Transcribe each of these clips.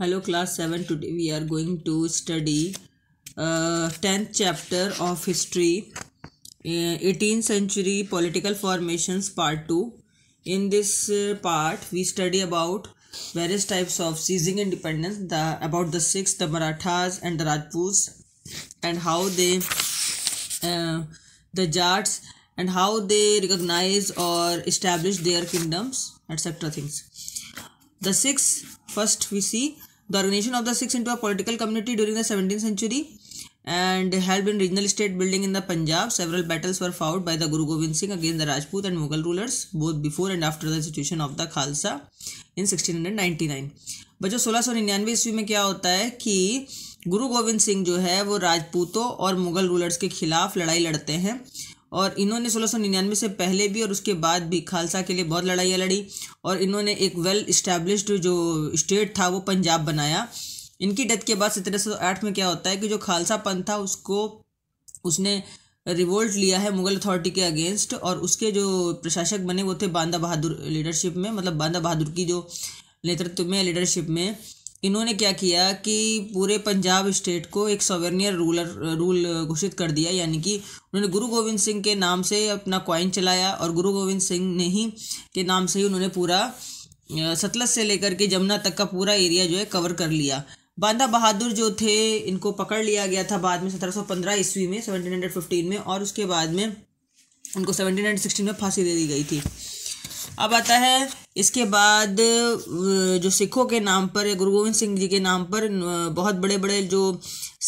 hello class 7 today we are going to study uh, 10th chapter of history uh, 18th century political formations part 2 in this uh, part we study about various types of seizing independence the about the Sikhs the Marathas and the Rajputs and how they uh, the Jats and how they recognize or establish their kingdoms etc things the Sikhs first we see the organization of the Sikhs into a political community during the 17th century and helped in regional state building in the Punjab. Several battles were fought by the Guru Gobind Singh against the Rajput and Mughal rulers, both before and after the institution of the Khalsa in 1699. बच्चों सोलह सौ निन्यानवे ईस्वी में क्या होता है कि गुरु गोविंद सिंह जो है वो राजपूतों और मुगल रूलर्स के खिलाफ लड़ाई लड़ते हैं और इन्होंने सोलह से पहले भी और उसके बाद भी खालसा के लिए बहुत लड़ाइयाँ लड़ी और इन्होंने एक वेल इस्टेब्लिश्ड जो स्टेट था वो पंजाब बनाया इनकी डेथ के बाद सत्रह में क्या होता है कि जो खालसा पंथ था उसको उसने रिवोल्ट लिया है मुगल अथॉरिटी के अगेंस्ट और उसके जो प्रशासक बने वो थे बांदा बहादुर लीडरशिप में मतलब बांदा बहादुर की जो नेतृत्व में लीडरशिप में इन्होंने क्या किया कि पूरे पंजाब स्टेट को एक सोवेनियर रूलर रूल घोषित कर दिया यानी कि उन्होंने गुरु गोविंद सिंह के नाम से अपना क्वाइन चलाया और गुरु गोविंद सिंह ने ही के नाम से ही उन्होंने पूरा सतलज से लेकर के जमुना तक का पूरा एरिया जो है कवर कर लिया बांदा बहादुर जो थे इनको पकड़ लिया गया था बाद में पंद्रह ईस्वी में फिफ्टीन में और उसके बाद में उनको 1716 में फांसी दे दी गई थी अब आता है इसके बाद जो सिखों के नाम पर गुरु गोविंद सिंह जी के नाम पर बहुत बड़े बड़े जो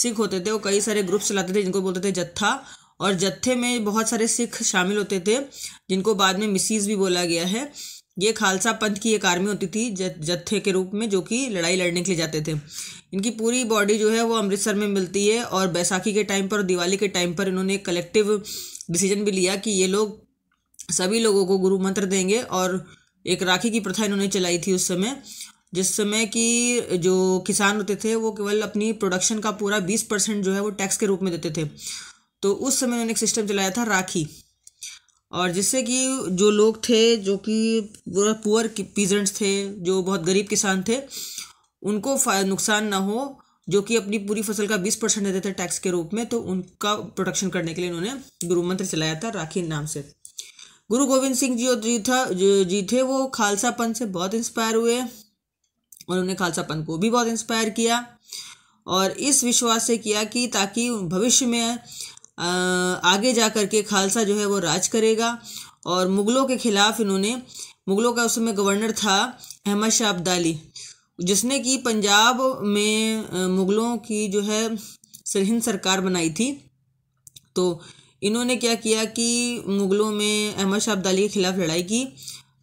सिख होते थे वो कई सारे ग्रुप्स चलाते थे जिनको बोलते थे जत्था और जत्थे में बहुत सारे सिख शामिल होते थे जिनको बाद में मिसीज भी बोला गया है ये खालसा पंथ की एक आर्मी होती थी जत्थे के रूप में जो कि लड़ाई लड़ने के लिए जाते थे इनकी पूरी बॉडी जो है वो अमृतसर में मिलती है और बैसाखी के टाइम पर और दिवाली के टाइम पर इन्होंने एक कलेक्टिव डिसीजन भी लिया कि ये लोग सभी लोगों को गुरु मंत्र देंगे और एक राखी की प्रथा इन्होंने चलाई थी उस समय जिस समय कि जो किसान होते थे वो केवल अपनी प्रोडक्शन का पूरा बीस परसेंट जो है वो टैक्स के रूप में देते थे तो उस समय उन्होंने एक सिस्टम चलाया था राखी और जिससे कि जो लोग थे जो कि पूरा पुअर पीजेंट्स थे जो बहुत गरीब किसान थे उनको नुकसान ना हो जो कि अपनी पूरी फसल का बीस परसेंट देते थे टैक्स के रूप में तो उनका प्रोडक्शन करने के लिए उन्होंने गुरु मंत्र चलाया था राखी नाम से गुरु गोविंद सिंह जी और जी था जी थे वो खालसा पंथ से बहुत इंस्पायर हुए और उन्होंने खालसा पंथ को भी बहुत इंस्पायर किया और इस विश्वास से किया कि ताकि भविष्य में आगे जा कर के खालसा जो है वो राज करेगा और मुग़लों के ख़िलाफ़ इन्होंने मुग़लों का उस समय गवर्नर था अहमद शाह अब्दाली जिसने कि पंजाब में मुग़लों की जो है सरहिंद सरकार बनाई थी तो इन्होंने क्या किया कि मुग़लों में अहमद शाह अब्दाली के ख़िलाफ़ लड़ाई की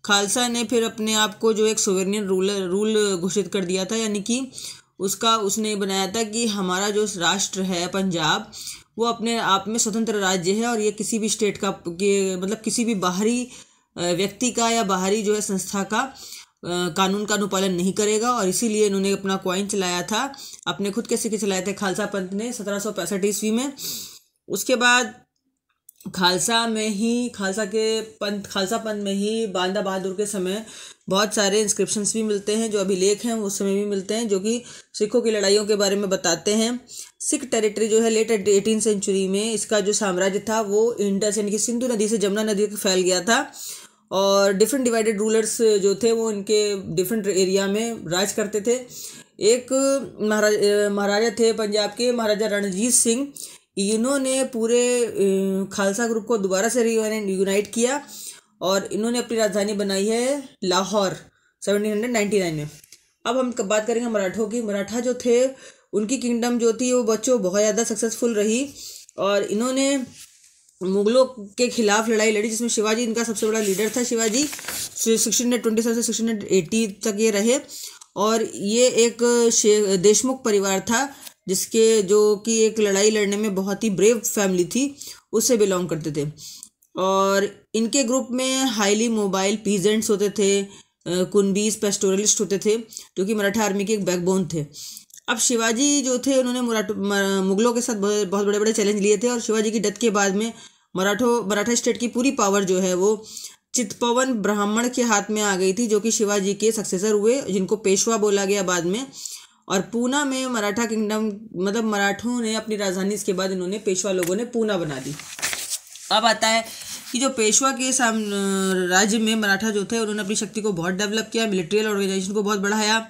खालसा ने फिर अपने आप को जो एक सोवेरियन रूलर रूल घोषित कर दिया था यानी कि उसका उसने बनाया था कि हमारा जो राष्ट्र है पंजाब वो अपने आप में स्वतंत्र राज्य है और ये किसी भी स्टेट का मतलब किसी भी बाहरी व्यक्ति का या बाहरी जो है संस्था का कानून का अनुपालन नहीं करेगा और इसीलिए इन्होंने अपना क्वाइन चलाया था अपने खुद के सिक्के चलाए थे खालसा पंथ ने सत्रह सौ पैंसठ ईस्वी में उसके बाद खालसा में ही खालसा के पंथ खालसा पंथ में ही बांदा बहादुर के समय बहुत सारे इंस्क्रिप्शंस भी मिलते हैं जो अभिलेख हैं उस समय भी मिलते हैं जो कि सिखों की लड़ाइयों के बारे में बताते हैं सिख टेरिटरी जो है लेट एटीन सेंचुरी में इसका जो साम्राज्य था वो इंडस यानी कि सिंधु नदी से जमुना नदी तक फैल गया था और डिफरेंट डिवाइडेड रूलर्स जो थे वो इनके डिफरेंट एरिया में राज करते थे एक महाराज महाराजा थे पंजाब के महाराजा रणजीत सिंह इन्होंने पूरे खालसा ग्रुप को दोबारा से यूनाइट किया और इन्होंने अपनी राजधानी बनाई है लाहौर नाइन में अब हम बात करेंगे मराठों की मराठा जो थे उनकी किंगडम जो थी वो बच्चों बहुत ज़्यादा सक्सेसफुल रही और इन्होंने मुगलों के खिलाफ लड़ाई लड़ी जिसमें शिवाजी इनका सबसे बड़ा लीडर था Shivaji sixteen hundred twenty seven से सिक्सटीन हंड्रेड एटी तक ये रहे और ये एक देशमुख परिवार था जिसके जो कि एक लड़ाई लड़ने में बहुत ही ब्रेव फैमिली थी उससे बिलोंग करते थे और इनके ग्रुप में हाईली मोबाइल पीजेंट्स होते थे कुनबीज पेस्टोरलिस्ट होते थे जो कि मराठा आर्मी के एक बैकबोन थे अब शिवाजी जो थे उन्होंने मुगलों के साथ बहुत बड़े बड़े चैलेंज लिए थे और शिवाजी की डेथ के बाद में मराठो मराठा स्टेट की पूरी पावर जो है वो चितपवन ब्राह्मण के हाथ में आ गई थी जो कि शिवाजी के सक्सेसर हुए जिनको पेशवा बोला गया बाद में और पूना में मराठा किंगडम मतलब मराठों ने अपनी राजधानी इसके बाद इन्होंने पेशवा लोगों ने पूना बना दी अब आता है कि जो पेशवा के साम राज्य में मराठा जो थे उन्होंने अपनी शक्ति को बहुत डेवलप किया मिलिट्रियल ऑर्गेनाइजेशन को बहुत बढ़ाया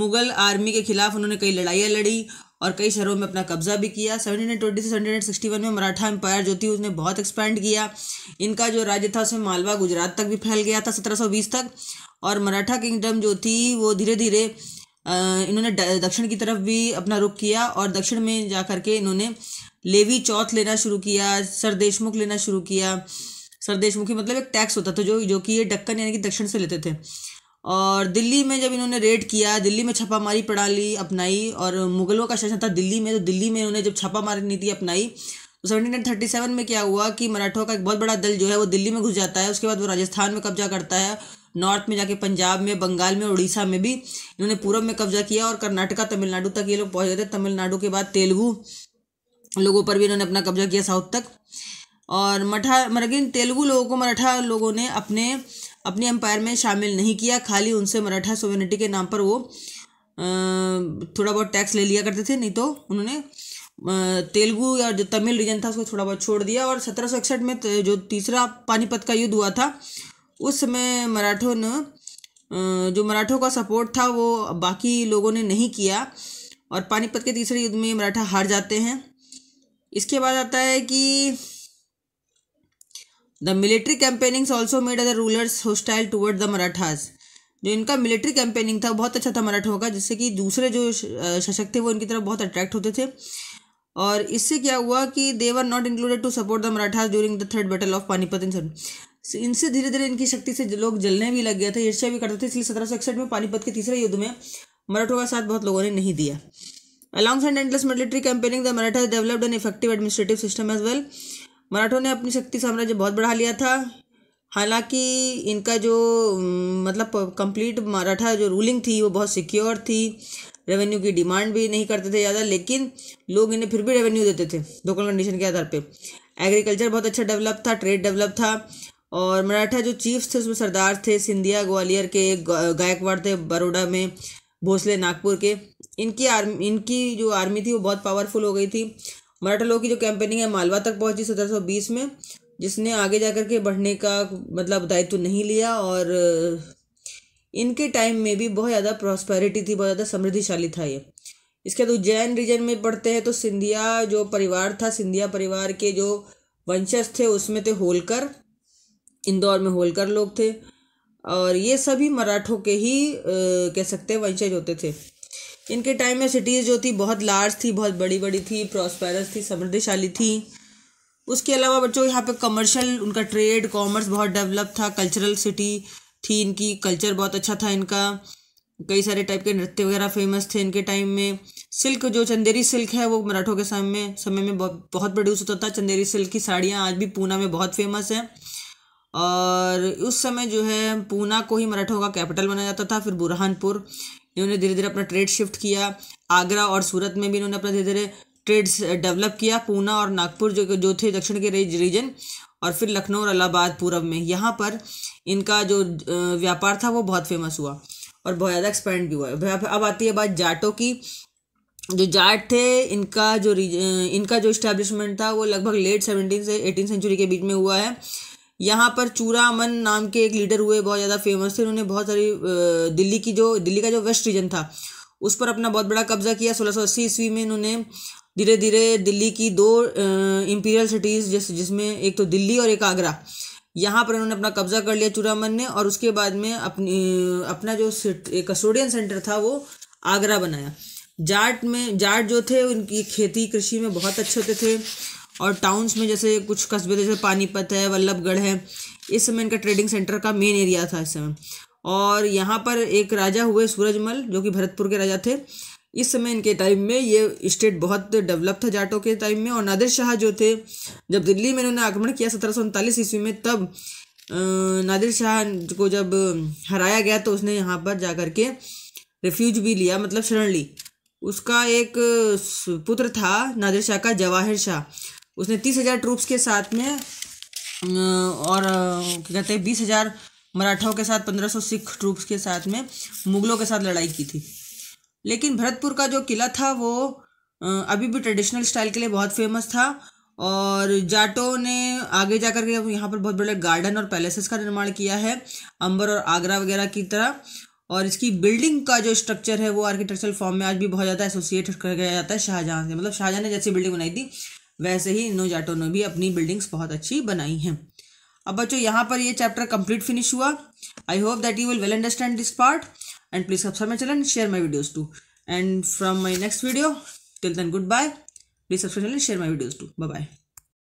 मुगल आर्मी के खिलाफ उन्होंने कई लड़ाइयाँ लड़ी और कई शहरों में अपना कब्जा भी किया सेवनटीन हंड्रेड ट्वेंटी से सेवनटीन सिक्सटी वन में मराठा एम्पायर जो थी उसने बहुत एक्सपेंड किया इनका जो राज्य था उसमें मालवा गुजरात तक भी फैल गया था सत्रह सौ बीस तक और मराठा किंगडम जो थी वो धीरे धीरे इन्होंने दक्षिण की तरफ भी अपना रुख किया और दक्षिण में जा कर के इन्होंने लेवी चौथ लेना शुरू किया सर देशमुख लेना शुरू किया सर देशमुखी मतलब एक टैक्स होता था जो जो कि ये डक्कन यानी कि दक्षिण से लेते थे और दिल्ली में जब इन्होंने रेड किया दिल्ली में छापामारी प्रणाली अपनाई और मुगलों का शासन था दिल्ली में तो दिल्ली में इन्होंने जब छापामारी नीति अपनाई तो सेवनटीन थर्टी सेवन में क्या हुआ कि मराठों का एक बहुत बड़ा दल जो है वो दिल्ली में घुस जाता है उसके बाद वो राजस्थान में कब्जा करता है नॉर्थ में जाके पंजाब में बंगाल में उड़ीसा में भी इन्होंने पूर्व में कब्जा किया और कर्नाटका तमिलनाडु तक ये लोग पहुंच गए थे तमिलनाडु के बाद तेलुगु लोगों पर भी इन्होंने अपना कब्जा किया साउथ तक और मठा मरगिन तेलुगु लोगों को मराठा लोगों ने अपने अपने एम्पायर में शामिल नहीं किया खाली उनसे मराठा सोवेनिटी के नाम पर वो थोड़ा बहुत टैक्स ले लिया करते थे नहीं तो उन्होंने तेलुगु या जो तमिल रीजन था उसको थोड़ा बहुत छोड़ दिया और सत्रह में जो तीसरा पानीपत का युद्ध हुआ था उस समय मराठों ने जो मराठों का सपोर्ट था वो बाकी लोगों ने नहीं किया और पानीपत के तीसरे युद्ध में मराठा हार जाते हैं इसके बाद आता है कि the military campaignings also made other rulers hostile toward the Marathas जो इनका मिलिट्री कैंपेनिंग था बहुत अच्छा था मराठों का जिससे कि दूसरे जो शशक थे वो इनकी तरफ बहुत अट्रैक्ट होते थे और इससे क्या हुआ कि they were not included to support the Marathas during the third battle of Panipat in इनसे धीरे धीरे इनकी शक्ति से लोग जलने भी लग गया था ईर्ष्या भी करते थे इसलिए सत्रह सौ इकसठ में पानीपत के तीसरे युद्ध में मराठों का साथ बहुत लोगों ने नहीं दिया along and endless military campaigning the Maratha developed an effective administrative system as well मराठों ने अपनी शक्ति साम्राज्य बहुत बढ़ा लिया था हालांकि इनका जो मतलब कंप्लीट मराठा जो रूलिंग थी वो बहुत सिक्योर थी रेवेन्यू की डिमांड भी नहीं करते थे ज़्यादा लेकिन लोग इन्हें फिर भी रेवेन्यू देते थे लोकल कंडीशन के आधार पर एग्रीकल्चर बहुत अच्छा डेवलप था ट्रेड डेवलप था और मराठा जो चीफ्स थे उसमें सरदार थे सिंधिया ग्वालियर के गायकवाड़ थे बड़ोड़ा में भोसले नागपुर के इनकी आर्मी इनकी जो आर्मी थी वो बहुत पावरफुल हो गई थी मराठा लोगों की जो कैंपेनिंग है मालवा तक पहुंची सत्रह में जिसने आगे जाकर के बढ़ने का मतलब दायित्व नहीं लिया और इनके टाइम में भी बहुत ज़्यादा प्रॉस्पेरिटी थी बहुत ज़्यादा समृद्धिशाली था ये इसके बाद उज्जैन रीजन में पढ़ते हैं तो सिंधिया जो परिवार था सिंधिया परिवार के जो वंशज थे उसमें थे होलकर इंदौर में होलकर लोग थे और ये सभी मराठों के ही आ, कह सकते हैं वंशज होते थे इनके टाइम में सिटीज़ जो थी बहुत लार्ज थी बहुत बड़ी बड़ी थी प्रॉस्पेरस थी समृद्धिशाली थी उसके अलावा बच्चों यहाँ पे कमर्शियल उनका ट्रेड कॉमर्स बहुत डेवलप था कल्चरल सिटी थी इनकी कल्चर बहुत अच्छा था इनका कई सारे टाइप के नृत्य वगैरह फेमस थे इनके टाइम में सिल्क जो चंदेरी सिल्क है वो मराठों के समय में समय में बहुत प्रोड्यूस होता था चंदेरी सिल्क की साड़ियाँ आज भी पूना में बहुत फेमस हैं और उस समय जो है पूना को ही मराठों का कैपिटल माना जाता था फिर बुरहानपुर इन्होंने धीरे धीरे अपना ट्रेड शिफ्ट किया आगरा और सूरत में भी इन्होंने अपना धीरे धीरे ट्रेड्स डेवलप किया पूना और नागपुर जो जो थे दक्षिण के रीजन और फिर लखनऊ और अलाहाबाद पूर्व में यहाँ पर इनका जो व्यापार था वो बहुत फेमस हुआ और बहुत ज़्यादा एक्सपेंड भी हुआ अब आती है बात जाटों की जो जाट थे इनका जो इनका जो इस्टेब्लिशमेंट था वो लगभग लेट सेवनटीन से एटीन सेंचुरी के बीच में हुआ है यहाँ पर चूरा अमन नाम के एक लीडर हुए बहुत ज़्यादा फेमस थे उन्होंने बहुत सारी दिल्ली की जो दिल्ली का जो वेस्ट रीजन था उस पर अपना बहुत बड़ा कब्जा किया सोलह सौ अस्सी ईस्वी में इन्होंने धीरे धीरे दिल्ली की दो इम्पीरियल सिटीज़ जिस जिसमें एक तो दिल्ली और एक आगरा यहाँ पर इन्होंने अपना कब्जा कर लिया चूरामन ने और उसके बाद में अपनी अपना जो कस्टोडियन सेंटर था वो आगरा बनाया जाट में जाट जो थे उनकी खेती कृषि में बहुत अच्छे होते थे और टाउन्स में जैसे कुछ कस्बे जैसे पानीपत है वल्लभगढ़ है इस समय इनका ट्रेडिंग सेंटर का मेन एरिया था इस समय और यहाँ पर एक राजा हुए सूरजमल जो कि भरतपुर के राजा थे इस समय इनके टाइम में ये स्टेट बहुत डेवलप था जाटों के टाइम में और नादिर शाह जो थे जब दिल्ली में इन्होंने आक्रमण किया सत्रह सौ उनतालीस ईस्वी में तब नादिर शाह को जब हराया गया तो उसने यहाँ पर जा कर के रिफ्यूज भी लिया मतलब शरण ली उसका एक पुत्र था नादिर शाह का जवाहिर शाह उसने तीस हज़ार ट्रूप्स के साथ में अं, और अं, क्या कहते हैं बीस हज़ार मराठाओं के साथ पंद्रह सौ सिख ट्रूप्स के साथ में मुगलों के साथ लड़ाई की थी लेकिन भरतपुर का जो किला था वो अं, अभी भी ट्रेडिशनल स्टाइल के लिए बहुत फेमस था और जाटों ने आगे जा कर के यहाँ पर बहुत बड़े गार्डन और पैलेसेस का निर्माण किया है अंबर और आगरा वगैरह की तरह और इसकी बिल्डिंग का जो स्ट्रक्चर है वो आर्किटेक्चरल फॉर्म में आज भी बहुत ज़्यादा एसोसिएट गया जाता है शाहजहाँ से मतलब शाहजहाँ ने जैसी बिल्डिंग बनाई थी वैसे ही जाटों ने भी अपनी बिल्डिंग्स बहुत अच्छी बनाई हैं अब बच्चों यहाँ पर ये चैप्टर कंप्लीट फिनिश हुआ I hope that you will well understand this part and please subscribe my channel share my videos to and from my next video till then goodbye please subscribe channel share my videos to bye